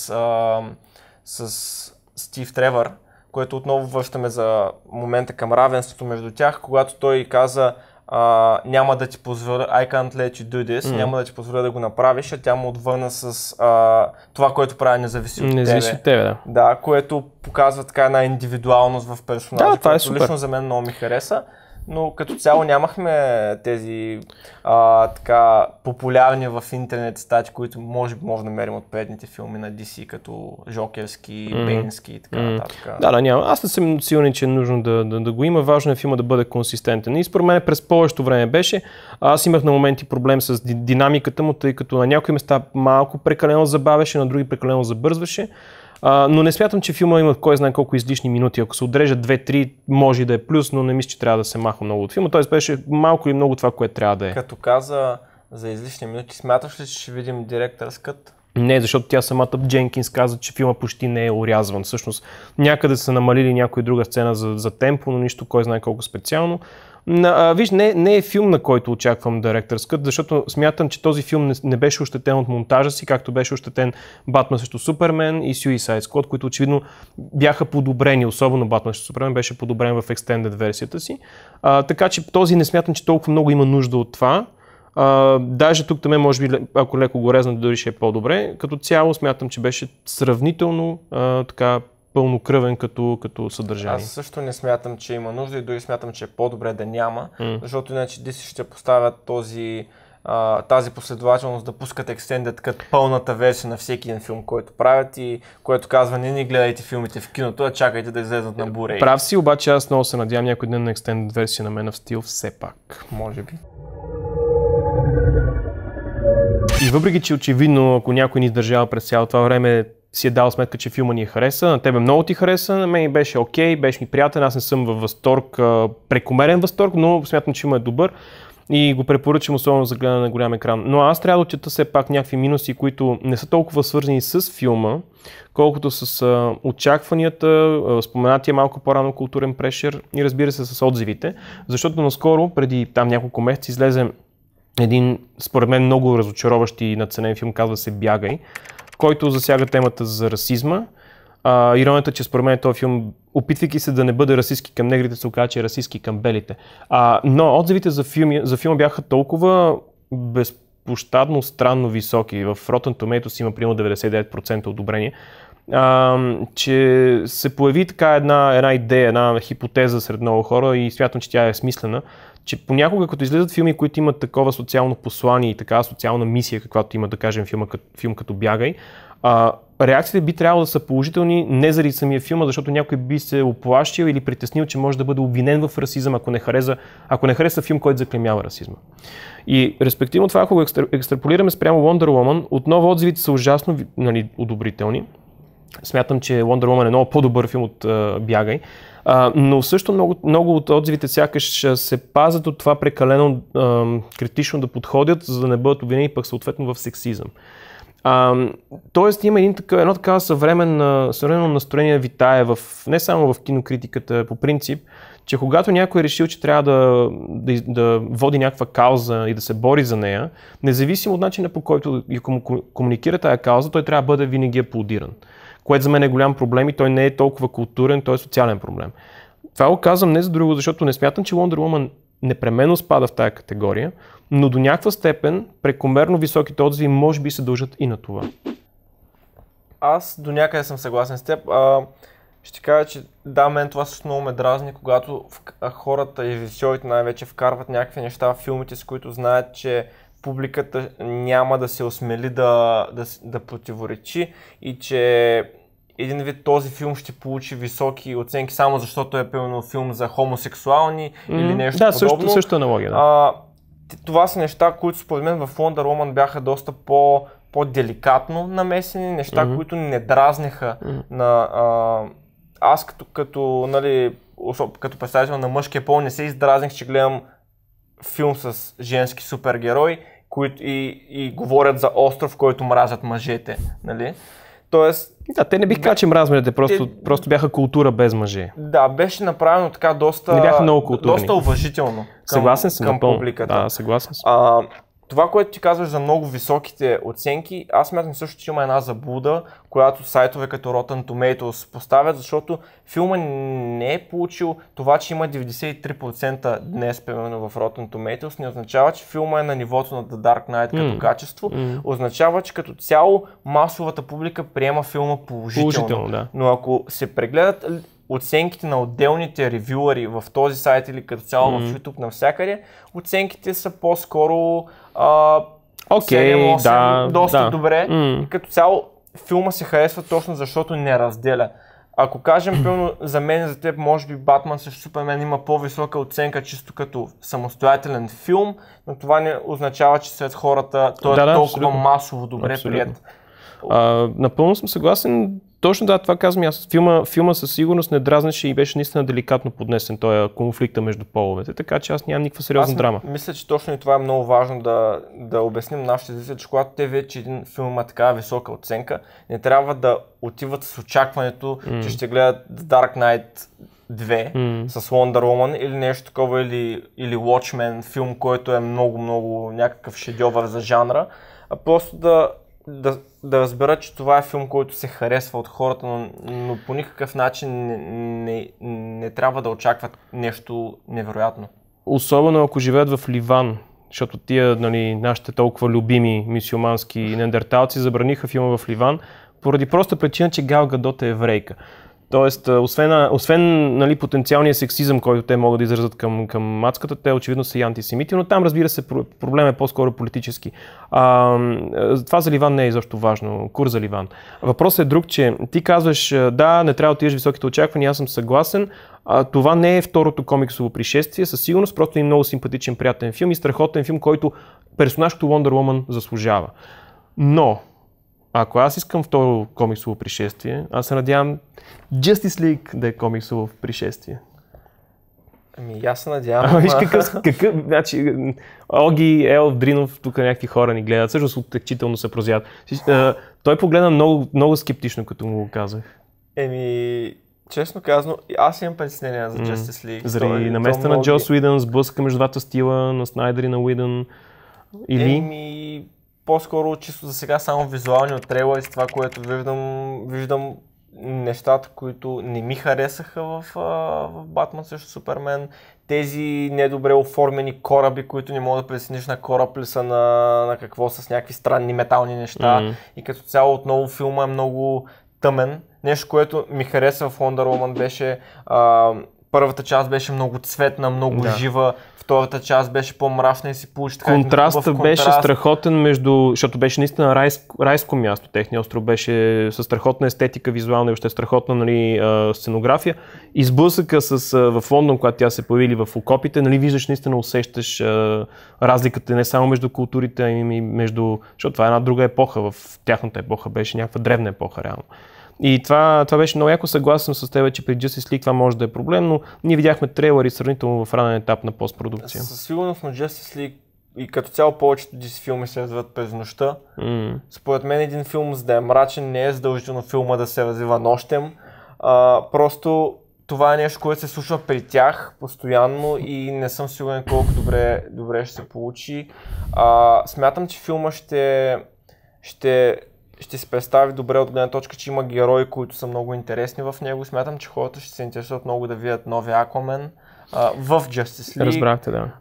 с Стив Тревър, което отново връщаме за момента към равенството между тях, когато той каза а, няма да ти позволя, I can't let you do this, mm. няма да ти позволя да го направиш, а тя му отвърна с а, това, което прави независимо. от тебе. от тебе, да. Да, което показва така една индивидуалност в персонажа, да, това е което супер. лично за мен много ми хареса но като цяло нямахме тези а, така популярни в интернет стати, които може би може да намерим от предните филми на DC, като Жокерски, mm-hmm. Бейнски и така нататък. Mm-hmm. Да, да, няма. Аз не съм сигурен, че е нужно да, да, да го има. Важно е филма да бъде консистентен. И според мен през повечето време беше. Аз имах на моменти проблем с динамиката му, тъй като на някои места малко прекалено забавяше, на други прекалено забързваше. А, но не смятам, че филма има кой знае колко излишни минути. Ако се отрежа 2-3, може да е плюс, но не мисля, че трябва да се маха много от филма. Тоест беше малко и много това, което трябва да е. Като каза за излишни минути, смяташ ли, че ще видим директорскът? Не, защото тя самата Дженкинс каза, че филма почти не е урязван. Всъщност някъде са намалили някоя друга сцена за, за темпо, но нищо кой знае колко специално а, виж, не, не е филм, на който очаквам Director's Cut, е защото смятам, че този филм не, не беше ощетен от монтажа си, както беше ощетен Батман срещу Супермен и Suicide Squad, които очевидно бяха подобрени, особено Батман срещу Супермен беше подобрен в Extended версията си. А, така че този не смятам, че толкова много има нужда от това. А, даже тук там, може би, ако леко го резна, дори ще е по-добре. Като цяло смятам, че беше сравнително а, така пълнокръвен като, като съдържание. Аз също не смятам, че има нужда и дори смятам, че е по-добре да няма, mm. защото иначе DC ще поставят този, а, тази последователност да пускат Extended като пълната версия на всеки един филм, който правят и което казва не ни гледайте филмите в киното, а чакайте да излезат на бурей. Прав си, обаче аз много се надявам някой ден на Extended версия на мен в стил все пак, може би. И въпреки, че очевидно, ако някой ни издържава през цялото това време, си е дал сметка, че филма ни е хареса, на тебе много ти хареса, на мен беше окей, okay, беше ми приятен, аз не съм във възторг, прекомерен възторг, но смятам, че има е добър и го препоръчам особено за гледане на голям екран. Но аз трябва да отчета все пак някакви минуси, които не са толкова свързани с филма, колкото с а, очакванията, а, споменатия малко по-рано културен прешер и разбира се с отзивите, защото наскоро, преди там няколко месеца, излезе един, според мен, много разочароващ и наценен филм, казва се Бягай, който засяга темата за расизма. А, иронията, че според мен този филм, опитвайки се да не бъде расистски към негрите, се оказа, че е расистски към белите. А, но отзивите за, филми, за филма бяха толкова безпощадно странно високи. В Rotten Tomatoes има примерно 99% одобрение а, че се появи така една, една идея, една хипотеза сред много хора и смятам, че тя е смислена, че понякога като излизат филми, които имат такова социално послание и такава социална мисия, каквато има да кажем филма, филм като Бягай, а, реакциите би трябвало да са положителни не заради самия филма, защото някой би се оплащил или притеснил, че може да бъде обвинен в расизъм, ако не хареса ако не хареса филм, който заклемява расизма. И респективно това, ако го екстраполираме спрямо Wonder Woman, отново отзивите са ужасно нали, одобрителни. Смятам, че Wonder Woman е много по-добър филм от uh, Бягай. А, но също много, много от отзивите сякаш се пазят от това прекалено а, критично да подходят, за да не бъдат обвинени пък съответно в сексизъм. А, тоест има един така, едно такава съвременно, съвременно настроение витае в, не само в кинокритиката по принцип, че когато някой е решил, че трябва да, да, да води някаква кауза и да се бори за нея, независимо от начина по който кому, кому, комуникира тая кауза, той трябва да бъде винаги аплодиран което за мен е голям проблем и той не е толкова културен, той е социален проблем. Това го казвам не за друго, защото не смятам, че Wonder Woman непременно спада в тази категория, но до някаква степен прекомерно високите отзиви може би се дължат и на това. Аз до някъде съм съгласен с теб. А, ще кажа, че да, мен това също много ме дразни, когато хората и режисьорите най-вече вкарват някакви неща в филмите, с които знаят, че публиката няма да се осмели да, да, да противоречи и че един вид този филм ще получи високи оценки само защото е пълно филм за хомосексуални mm-hmm. или нещо да, подобно. Също, също аналогия, да. това са неща, които според мен в Wonder Woman бяха доста по, по-деликатно намесени, неща, mm-hmm. които не дразнеха mm-hmm. на... А, аз като, като, нали, като представител на мъжкия пол не се издразних, че гледам филм с женски супергерой кои, и, и говорят за остров, който мразят мъжете. Нали? Тоест, да, те не бих казал, че просто, те... просто бяха култура без мъже. Да, беше направено така доста, не бяха много културни. доста уважително към, съгласен съм, към публиката. Да, съгласен съм. А, това, което ти казваш за много високите оценки, аз мятам също, че има една заблуда, която сайтове като Rotten Tomatoes поставят, защото филма не е получил това, че има 93% днес, примерно в Rotten Tomatoes, не означава, че филма е на нивото на The Dark Knight като mm. качество, mm. означава, че като цяло масовата публика приема филма положително. положително да. Но ако се прегледат оценките на отделните ревюари в този сайт или като цяло mm-hmm. в YouTube навсякъде, оценките са по-скоро а, okay, 7-8, да, доста да. добре. Mm-hmm. И като цяло филма се харесва точно защото не разделя. Ако кажем, пълно, за мен за теб, може би Батман също Супермен има по-висока оценка, чисто като самостоятелен филм, но това не означава, че сред хората той е да, е да, толкова абсолютно. масово добре прият. А, напълно съм съгласен. Точно да, това казвам аз. Филма, филма със сигурност не дразнеше и беше наистина деликатно поднесен този конфликта между половете, така че аз нямам никаква сериозна аз драма. Мисля, че точно и това е много важно да, да обясним нашите зрители, че когато те вече един филм има такава висока оценка, не трябва да отиват с очакването, mm. че ще гледат Dark Knight 2 mm. с Wonder Woman или нещо такова, или, или Watchmen, филм, който е много-много някакъв шедьовър за жанра, а просто да, да да разбера, че това е филм, който се харесва от хората, но, но по никакъв начин не, не, не трябва да очакват нещо невероятно. Особено ако живеят в Ливан, защото тия, нали, нашите толкова любими мисиомански нендерталци забраниха филма в Ливан, поради проста причина, че Гал Гадот е еврейка. Тоест, освен, освен нали, потенциалния сексизъм, който те могат да изразят към, към мацката, те очевидно са и антисемити, но там, разбира се, проблем е по-скоро политически. А, това за Ливан не е изобщо важно, кур за Ливан. Въпросът е друг, че ти казваш, да, не трябва да отидеш високите очаквания, аз съм съгласен, а, това не е второто комиксово пришествие, със сигурност, просто е много симпатичен, приятен филм и страхотен филм, който персонажът Wonder Woman заслужава. Но, ако аз искам второ комиксово пришествие, аз се надявам Justice League да е комиксово пришествие. Ами, аз се надявам. А, виж какъв, какъв, значи, Оги, Ел, Дринов, тук някакви хора ни гледат, всъщност оттекчително се прозят. Той погледна много, много скептично, като му го казах. Еми, честно казано, аз имам притеснения за Justice League. Заради е наместа на Джос Уидън, сблъска между двата стила, на Снайдер и на Уидън. Или... Еми, по-скоро чисто за сега само визуални от трейла и с това, което виждам, виждам нещата, които не ми харесаха в, в Батман също Супермен. Тези недобре оформени кораби, които не мога да пресениш на кораб ли са на, на какво с някакви странни метални неща. Mm-hmm. И като цяло отново филма е много тъмен. Нещо, което ми хареса в Wonder Woman беше а, Първата част беше много цветна, много да. жива, втората част беше по-мрачна и си получи така Контрастът контраст. беше страхотен между, защото беше наистина райско, райско място, техния остров беше със страхотна естетика, визуална и още страхотна нали, сценография. Изблъсъка с, в Лондон, когато тя се появили в окопите, нали, виждаш, наистина усещаш а, разликата не само между културите, а и между, защото това е една друга епоха, в тяхната епоха беше някаква древна епоха реално. И това, това беше много яко. Съгласен с теб, че при Justice League това може да е проблем, но ние видяхме трейлери сравнително в ранен етап на постпродукция. Със сигурност на Justice League и като цяло повечето DC филми се развиват през нощта. Mm. Според мен един филм за да е мрачен не е задължително филма да се развива нощем. А, просто това е нещо, което се случва при тях постоянно и не съм сигурен колко добре, добре ще се получи. А, смятам, че филма ще, ще ще се представи добре от гледна точка, че има герои, които са много интересни в него. Смятам, че хората ще се интересуват много да видят нови Аквамен в Justice League. Разбрахте, да.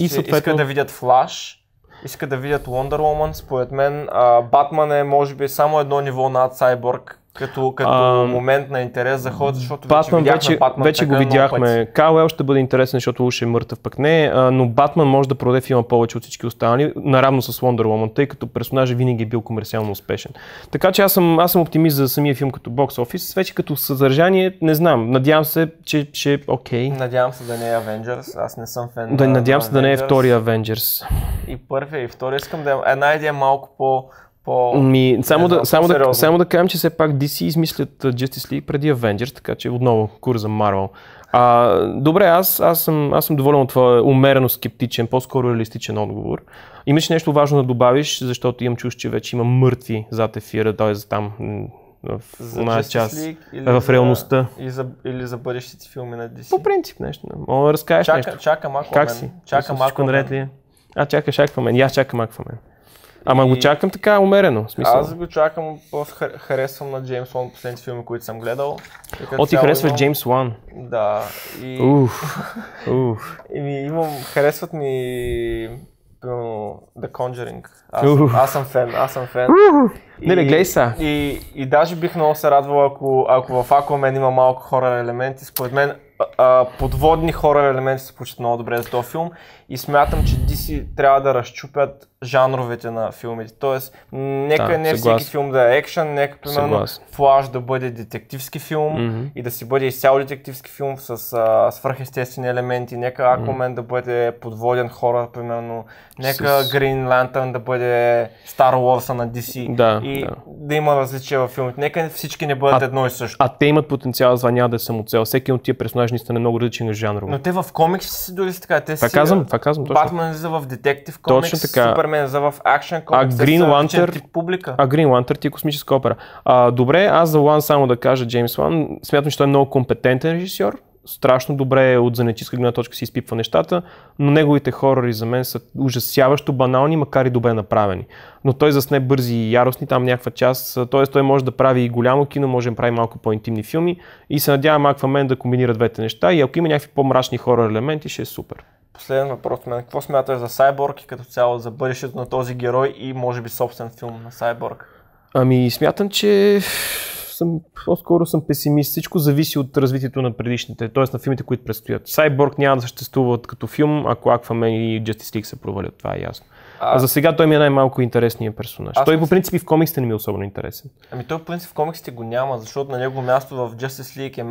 И съответно... Искат да видят Флаш, искат да видят Wonder Woman. Според мен Батман е, може би, само едно ниво над Cyborg като, като а, момент на интерес за ход, защото Батман, вече, вече, Батман вече го видяхме. Кауел ще бъде интересен, защото Луш е мъртъв, пък не. А, но Батман може да продаде филма повече от всички останали, наравно с Wonder Woman, тъй като персонажът винаги е бил комерциално успешен. Така че аз съм, аз съм оптимист за самия филм като бокс офис. Вече като съдържание, не знам. Надявам се, че ще е окей. Okay. Надявам се да не е Avengers. Аз не съм фен. Да, на надявам на се Avengers. да не е втория Avengers. И първия, и втория. Искам да е една идея малко по по... Ми, само, е, да, само, да, само да кажем, че все пак DC измислят Justice League преди Avengers, така че отново кур за Marvel. А, добре, аз, аз, съм, аз съм доволен от това умерено скептичен, по-скоро реалистичен отговор. Имаш нещо важно да добавиш, защото имам чуш, че вече има мъртви зад ефира, т.е. там в една част, в реалността. За, и за, или за бъдещите филми на DC. По принцип нещо. Мога да разкажеш чака, нещо. Чакам Аквамен. Как си? Чакам Аквамен. Наред ли? Е? А, чакаш Аквамен. И аз чакам Аквамен. Ама и... го чакам така умерено. Смисъл. Аз го чакам, просто харесвам на Джеймс Уан последните филми, които съм гледал. О, ти харесваш имам... Джеймс Уан. Да. И... Уф. Уф. и ми, имам, харесват ми The Conjuring. Аз, uh. аз съм фен, аз съм фен. Uh. И, не, не, гледай са. И, и, и даже бих много се радвал, ако, ако в Aquaman има малко хора елементи. Според мен а, подводни хора елементи се получат много добре за този филм и смятам, че DC трябва да разчупят жанровете на филмите. Тоест, нека да, не съглас. всеки филм да е екшен, нека примерно флаж Флаш да бъде детективски филм mm-hmm. и да си бъде изцяло детективски филм с а, свръхестествени елементи, нека Аквамен mm-hmm. да бъде подводен хора, примерно, нека с... Green Lantern да бъде Star Wars на DC да, и да. да има различия в филмите. Нека всички не бъдат а, едно и също. А те имат потенциал за няма да е самоцел. Всеки от тия персонажи персонаж наистина е много различен жанрово. Но те в комиксите си дори са така. Те това си, казвам, това казвам. Точно. Батман за в детектив комикс, точно така. Супермен за в акшен комикс, а Green Lantern, публика. А Green Lantern ти е космическа опера. А, добре, аз за Лан само да кажа Джеймс Лан, смятам, че той е много компетентен режисьор, страшно добре е от занечиска гледна точка си изпипва нещата, но неговите хорори за мен са ужасяващо банални, макар и добре направени. Но той засне бързи и яростни там някаква част, т.е. той може да прави и голямо кино, може да прави малко по-интимни филми и се надявам Аквамен да комбинира двете неща и ако има някакви по-мрачни хорор елементи, ще е супер. Последен въпрос от мен. Какво смяташ за Сайборг и като цяло за бъдещето на този герой и може би собствен филм на Сайборг? Ами смятам, че съм, по-скоро съм песимист. Всичко зависи от развитието на предишните, т.е. на филмите, които предстоят. Сайборг няма да съществуват като филм, ако Аквамен и Justice League се провалят, това е ясно. А... За сега той ми е най-малко интересният персонаж. Аз той по принцип в комиксите не ми е особено интересен. Ами той по принцип в комиксите го няма, защото на него място в Justice League е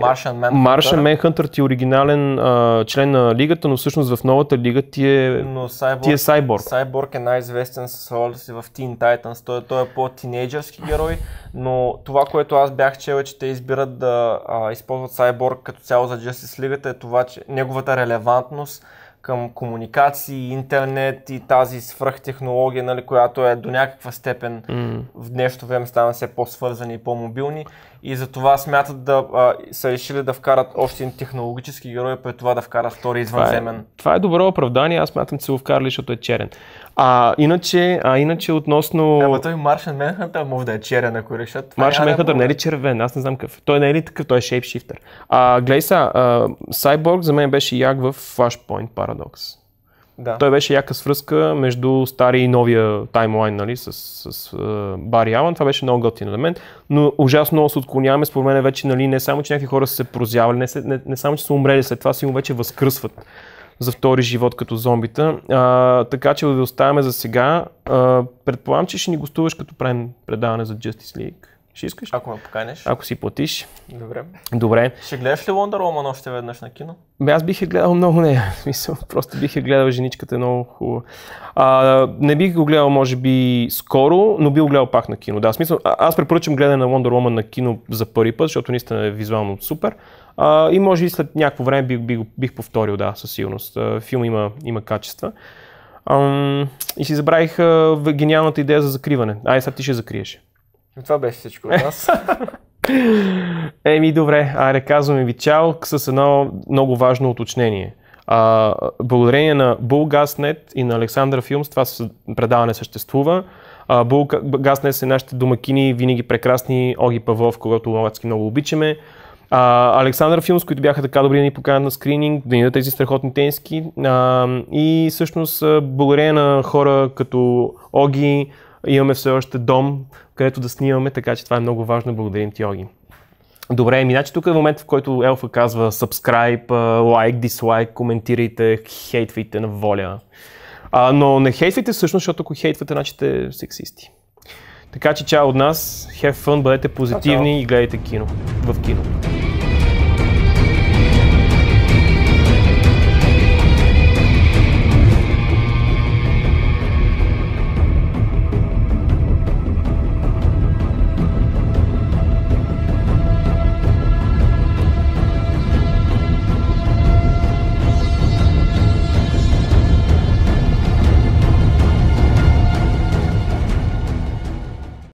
Маршан не, Маршан Manhunter. ти е оригинален а, член на лигата, но всъщност в новата лига ти е, но Cyborg, ти е Cyborg. Cyborg е най-известен с ролята си в Teen Titans. Той, той е по-тинейджърски герой, но това, което аз бях чел е, че те избират да а, използват Cyborg като цяло за Justice League, е това, че неговата релевантност към комуникации, интернет и тази свръхтехнология, нали, която е до някаква степен mm. в днешното време стана все по-свързани и по-мобилни и затова смятат да а, са решили да вкарат още един технологически герой, пред това да вкарат втори извънземен. Това е, това е добро оправдание, аз смятам, че се го вкарали, защото е черен. А иначе, а иначе относно... Ама той Маршан Менхантър мога да е черен, ако решат. Маршан Менхантър не е ли червен? Аз не знам какъв. Той не е ли такъв? Той е шейпшифтер. А, гледай са, Сайборг за мен беше як в Flashpoint Paradox. Да. Той беше яка свръзка между стария и новия таймлайн нали, с, с, с Бари Алън. Това беше много готин елемент. Но ужасно много се отклоняваме. Според мен вече нали, не само, че някакви хора са се прозявали, не, не, не само, че са умрели, след това си му вече възкръсват за втори живот като зомбита. А, така че да ви оставяме за сега. А, предполагам, че ще ни гостуваш като правим предаване за Justice League. Ще искаш? Ако ме поканеш. Ако си платиш. Добре. Добре. Ще гледаш ли Wonder Woman още веднъж на кино? Бе, аз бих я е гледал много не. смисъл, просто бих я е гледал. Женичката е много хубава. А, не бих го гледал, може би, скоро, но бих го гледал пак на кино. Да, смисъл, аз препоръчвам гледане на Wonder Woman на кино за първи път, защото наистина е визуално супер. А, и може и след някакво време бих, бих, бих повторил, да, със сигурност. Филм има, има качества. Ам, и си забравих а, гениалната идея за закриване. Ай, сега ти ще закриеш. Това беше всичко от нас. Еми, добре, аре, казваме ви чао с едно много важно уточнение. А, благодарение на Булгаснет и на Александра Филмс, това предаване съществува. Булгаснет са нашите домакини, винаги прекрасни, Оги Павлов, когато ловацки много обичаме. А, Александър Филмс, които бяха така добри да ни поканят на скрининг, да ни дадат тези страхотни тенски. А, и всъщност благодарение на хора като Оги, Имаме все още дом, където да снимаме, така че това е много важно. Благодарим ти, Оги. Добре, иначе значи тук е момент, в който Елфа казва subscribe, лайк, дислайк, коментирайте, хейтвайте на воля. А, но не хейтвайте всъщност, защото ако хейтвате, значи сте сексисти. Така че чао от нас, have fun, бъдете позитивни и гледайте кино, в кино.